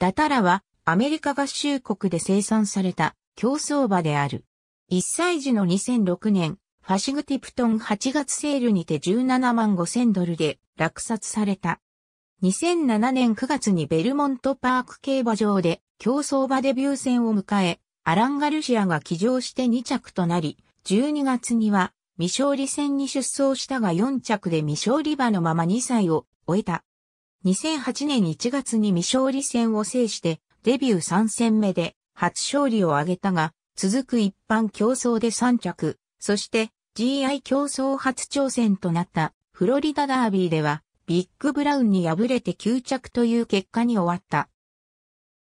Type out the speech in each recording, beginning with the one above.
ダタラはアメリカ合衆国で生産された競争馬である。1歳時の2006年、ファシグティプトン8月セールにて17万5千ドルで落札された。2007年9月にベルモントパーク競馬場で競争馬デビュー戦を迎え、アラン・ガルシアが騎乗して2着となり、12月には未勝利戦に出走したが4着で未勝利馬のまま2歳を終えた。2008年1月に未勝利戦を制して、デビュー3戦目で初勝利を挙げたが、続く一般競争で3着、そして GI 競争初挑戦となったフロリダダービーでは、ビッグブラウンに敗れて9着という結果に終わった。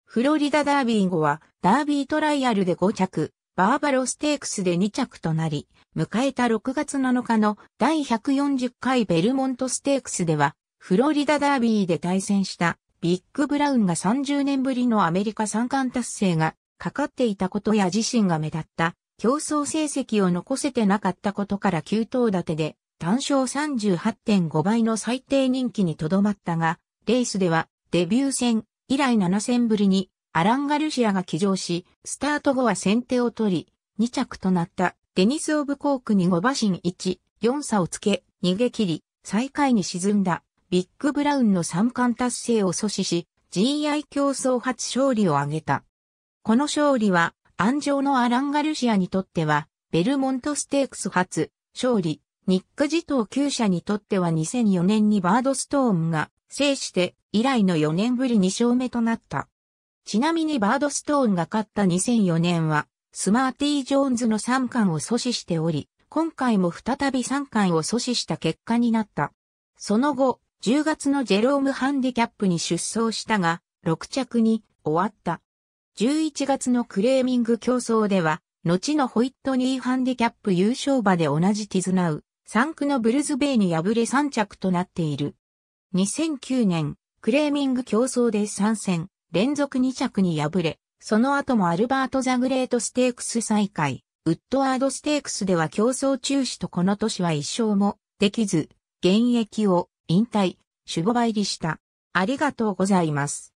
フロリダダービー後は、ダービートライアルで5着、バーバロステークスで2着となり、迎えた6月7日の第140回ベルモントステークスでは、フロリダダービーで対戦したビッグ・ブラウンが30年ぶりのアメリカ三冠達成がかかっていたことや自身が目立った競争成績を残せてなかったことから9頭立てで単勝38.5倍の最低人気にとどまったが、レースではデビュー戦以来7戦ぶりにアラン・ガルシアが起乗し、スタート後は先手を取り、2着となったデニス・オブ・コークに5馬身1、4差をつけ、逃げ切り、最下位に沈んだ。ビッグ・ブラウンの三冠達成を阻止し、GI 競争初勝利を挙げた。この勝利は、安城のアラン・ガルシアにとっては、ベルモントステークス初勝利、ニック・ジトー厩舎にとっては2004年にバードストーンが制して以来の4年ぶり2勝目となった。ちなみにバードストーンが勝った2004年は、スマーティー・ジョーンズの3冠を阻止しており、今回も再び3冠を阻止した結果になった。その後、10月のジェロームハンディキャップに出走したが、6着に終わった。11月のクレーミング競争では、後のホイットニーハンディキャップ優勝馬で同じティズナウ、3区のブルズベイに敗れ3着となっている。2009年、クレーミング競争で3戦、連続2着に敗れ、その後もアルバート・ザ・グレート・ステークス再開、ウッドワード・ステークスでは競争中止とこの年は一勝もできず、現役を引退、守護入りした。ありがとうございます。